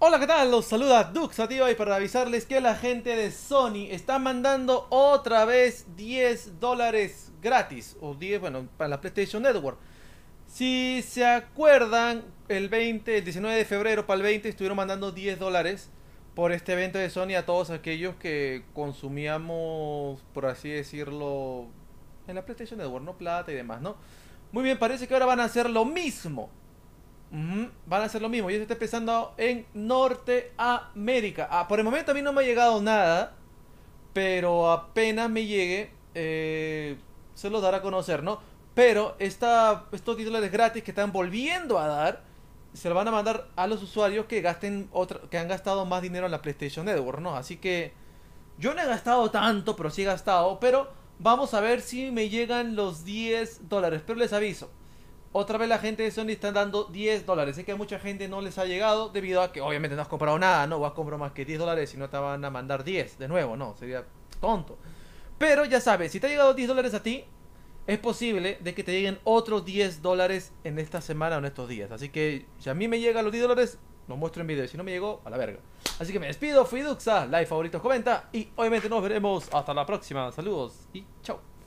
Hola, ¿qué tal? Los saluda Duxativa y para avisarles que la gente de Sony está mandando otra vez 10 dólares gratis, o 10, bueno, para la PlayStation Network. Si se acuerdan, el 20, el 19 de febrero para el 20 estuvieron mandando 10 dólares por este evento de Sony a todos aquellos que consumíamos, por así decirlo, en la PlayStation Network, ¿no? Plata y demás, ¿no? Muy bien, parece que ahora van a hacer lo mismo. Van a hacer lo mismo. Yo estoy pensando en Norteamérica. Ah, por el momento a mí no me ha llegado nada. Pero apenas me llegue, eh, se los dará a conocer, ¿no? Pero esta, estos títulos gratis que están volviendo a dar, se los van a mandar a los usuarios que gasten otra, que han gastado más dinero en la PlayStation Network, ¿no? Así que yo no he gastado tanto, pero sí he gastado. Pero vamos a ver si me llegan los 10 dólares. Pero les aviso. Otra vez la gente de Sony están dando 10 dólares. Sé que a mucha gente no les ha llegado debido a que obviamente no has comprado nada, ¿no? O has comprado más que 10 dólares y no te van a mandar 10 de nuevo, ¿no? Sería tonto. Pero ya sabes, si te ha llegado 10 dólares a ti, es posible de que te lleguen otros 10 dólares en esta semana o en estos días. Así que si a mí me llegan los 10 dólares, Los muestro en video. Si no me llegó, a la verga. Así que me despido, fui Duxa, like, favoritos, comenta. Y obviamente nos veremos hasta la próxima. Saludos y chao.